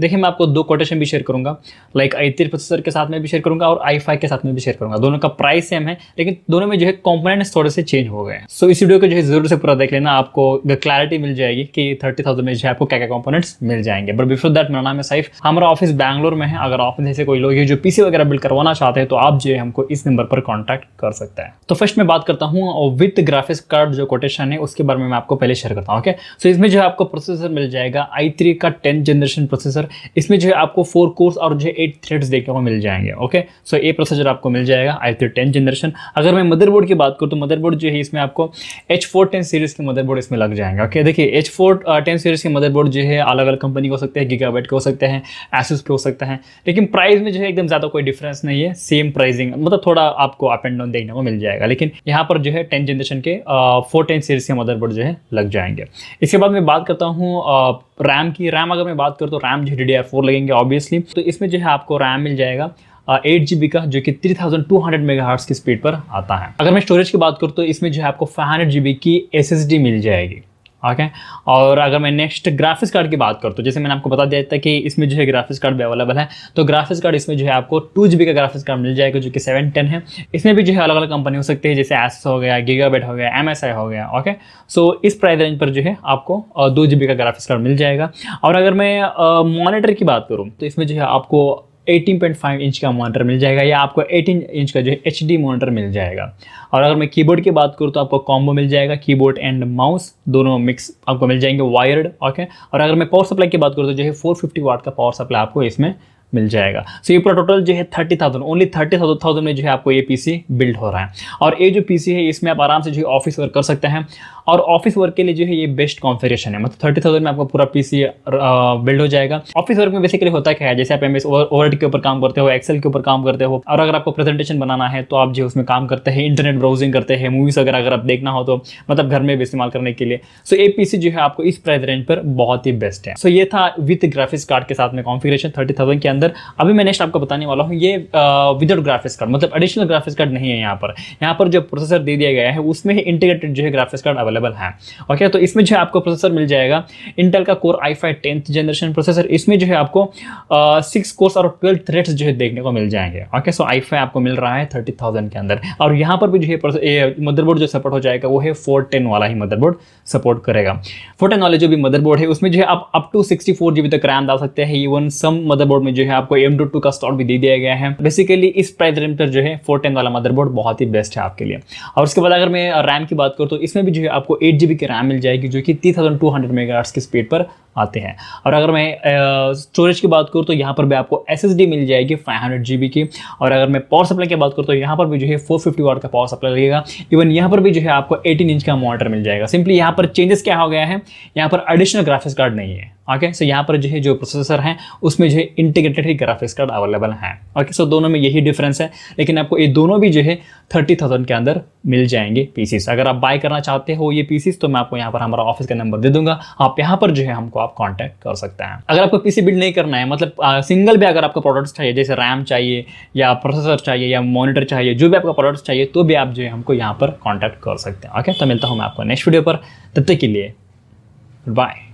देखिए मैं आपको दो कोटेशन भी शेयर करूँगा लाइक आई थ्री प्रोसेसर के साथ में भी शेयर करूँगा और आई फाइव के साथ में भी शेयर करूंगा दोनों का प्राइस सेम है लेकिन दोनों में जो है कॉम्पोनेट थोड़े से चेंज हो गए हैं सो so, इस वीडियो को जो है जरूर से पूरा देख लेना आपको क्लैरिटी मिल जाएगी कि थर्टी थाउजेंड में जो है आपको क्या क्या कॉम्पोनेट्स मिल जाएंगे बट बिफोर दैट मेरा नाम है साइफ हमारा ऑफिस बैंगलोर में है अगर ऑफिस जैसे कोई लोग जो पीसी वगैरह बिल्ड करवाना चाहते हैं तो आप जो है हमको इस नंबर पर कॉन्टैक्ट कर सकते हैं तो फर्स्ट मैं बात करता हूँ विद विथ ग्राफिक्स कार्ड जो कोटेशन है उसके बारे में मैं आपको पहले शेयर करता हूँ ओके सो इसमें जो है आपको प्रोसेसर मिल जाएगा आई का टेंथ जनरेशन प्रोसेसर इसमें जो है आपको फोर कोर्स और जो है एट थ्रेड्स देखने को मिल जाएंगे ओके सो ए प्रोसेसर आपको मिल जाएगा आई थ्री टेन जनरेशन अगर मैं मदरबोर्ड की बात करूँ तो मदरबोर्ड जो है इसमें आपको एच फोर टेन सीरीज़ के मदरबोर्ड इसमें लग जाएंगे ओके देखिए एच फोर टेन सीरीज़ के मदरबोर्ड जो है अलग अलग कंपनी के हो सकते हैं गीगाबाइट के हो सकते हैं एसूस के हो सकते हैं लेकिन प्राइस में जो है एकदम ज़्यादा कोई डिफरेंस नहीं है सेम प्राइसिंग मतलब थोड़ा आपको अप एंड डाउन देखने को मिल जाएगा लेकिन यहाँ पर जो है टेन जनरेशन के फोर टेन सीरीज़ के मदरबोर्ड जो है लग जाएंगे इसके बाद मैं बात करता हूँ रैम की रैम अगर मैं बात करूँ तो रैम जी डी लगेंगे ऑब्वियसली तो इसमें जो है आपको रैम मिल जाएगा एट जी का जो कि 3200 थाउजेंड टू हंड्रेड मेगा की स्पीड पर आता है अगर मैं स्टोरेज की बात करूँ तो इसमें जो है आपको फाइव हंड्रेड जी की एस मिल जाएगी ओके और अगर मैं नेक्स्ट ग्राफिक्स कार्ड की बात करूँ तो जैसे मैंने आपको बता दिया था कि इसमें जो है ग्राफिक्स कार्ड भी अवेलेबल है तो ग्राफिक्स कार्ड इसमें जो है आपको टू जी का ग्राफिक्स कार्ड मिल जाएगा जो कि सेवन टेन है इसमें भी जो है अलग अलग कंपनी हो सकती है जैसे एस हो गया गीगा हो गया एम हो गया ओके सो इस प्राइस रेंज पर जो है आपको दो जी का ग्राफिक्स कार्ड मिल जाएगा और अगर मैं मॉनिटर की बात करूँ तो इसमें जो है आपको 18.5 इंच का मॉनिटर मिल जाएगा या आपको 18 इंच का जो है एच मॉनिटर मिल जाएगा और अगर मैं कीबोर्ड की बात करूँ तो आपको कॉम्बो मिल जाएगा कीबोर्ड एंड माउस दोनों मिक्स आपको मिल जाएंगे वायर्ड ओके और अगर मैं पावर सप्लाई की बात करूँ तो जो है फोर वाट का पावर सप्लाई आपको इसमें मिल जाएगा सो so, ये पूरा टोटल जो है thirty thousand only thirty thousand में जो है आपको ये पीसी बिल्ड हो रहा है और ये जो पीसी है इसमें आप आराम से जो है ऑफिस वर्क कर सकते हैं और ऑफिस वर्क के लिए जो है ये बेस्ट कॉन्फ़िगरेशन है मतलब थर्टी थाउजेंड में आपका पूरा पीसी बिल्ड हो जाएगा ऑफिस वर्क में बेसिकली होता क्या है जैसे आप एमएस वर्ड के ऊपर काम करते हो एक्सेल के ऊपर काम करते हो और अगर आपको प्रेजेंटेशन बनाना है तो आप जो उसमें काम करते हैं इंटरनेट ब्राउजिंग करते हैं मूवीज़ अगर अगर आप देखना हो तो मतलब घर में भी इस्तेमाल करने के लिए सो ए पी जो है आपको इस प्राइस रेंज पर बहुत ही बेस्ट है सो ये था विथ ग्राफिक्स कार्ड के साथ में कॉन्फिग्रेशन थर्टी के अंदर अभी मैं नेक्स्ट आपको बताने वाला हूँ ये विदाउट ग्राफिक्स कार्ड मतलब एडिशनल ग्राफिक्स कार्ड नहीं है यहाँ पर यहाँ पर जो प्रोसेसर दे दिया गया है उसमें ही इंटीग्रेटेड जो है ग्राफिक्स कार्ड अवेलेबल अवेलेबल है ओके तो इसमें जो है आपको प्रोसेसर मिल जाएगा इंटेल का core I five tenth generation processor इसमें जो है आपको सिक्स कोर्स और ट्वेल्व थ्रेड्स जो है देखने को मिल जाएंगे ओके सो आई फाइव आपको मिल रहा है थर्टी थाउजेंड के अंदर और यहाँ पर भी जो है मदरबोर्ड जो सपोर्ट हो जाएगा वो है फोर टेन वाला ही मदरबोर्ड सपोर्ट करेगा फोर टेन वाले जो भी मदरबोर्ड है उसमें जो है आप up to sixty four GB तक रैम डाल सकते हैं इवन सम मदरबोर्ड में जो है आपको एम टू का स्टॉक भी दे दिया गया है बेसिकली इस प्राइस रेंज पर जो है फोर टेन वाला मदरबोर्ड बहुत ही बेस्ट है आपके लिए और उसके बाद अगर मैं रैम की बात करूँ तो इसमें भी जो है आपको आपको एट जी बी की रैम मिल जाएगी जो कि three thousand two hundred mega की स्पीड पर आते हैं और अगर मैं स्टोरेज की बात करूँ तो यहाँ पर भी आपको एस मिल जाएगी फाइव हंड्रेड की और अगर मैं पावर सप्लाई की बात करूँ तो यहाँ पर भी जो है फोर फिफ्टी का पावर सप्लाई लगेगा इवन यहाँ पर भी जो है आपको एटीन इंच का मॉनिटर मिल जाएगा सिंपली यहाँ पर चेंजेस क्या हो गया है यहाँ पर एडिशनल ग्राफिक्स कार्ड नहीं है ओके सो यहाँ पर जो है जो प्रोसेसर है उसमें जो है इंटीग्रेटेड ही ग्राफिक्स कार्ड अवेलेबल है ओके सो दोनों में यही डिफरेंस है लेकिन आपको ये दोनों भी जो है थर्टी थाउजेंड के अंदर मिल जाएंगे पीसीस अगर आप बाय करना चाहते हो ये पीसीस तो मैं आपको यहाँ पर हमारा ऑफिस का नंबर दे दूंगा आप यहाँ पर जो है हमको आप कॉन्टैक्ट कर सकते हैं अगर आपको पीसी बिल्ड नहीं करना है मतलब आ, सिंगल भी अगर आपको प्रोडक्ट्स चाहिए जैसे रैम चाहिए या प्रोसेसर चाहिए या मॉनिटर चाहिए जो भी आपका प्रोडक्ट्स चाहिए तो भी आप जो है हमको यहाँ पर कॉन्टैक्ट कर सकते हैं ओके तो मिलता हूँ मैं आपको नेक्स्ट वीडियो पर तब तक के लिए बाय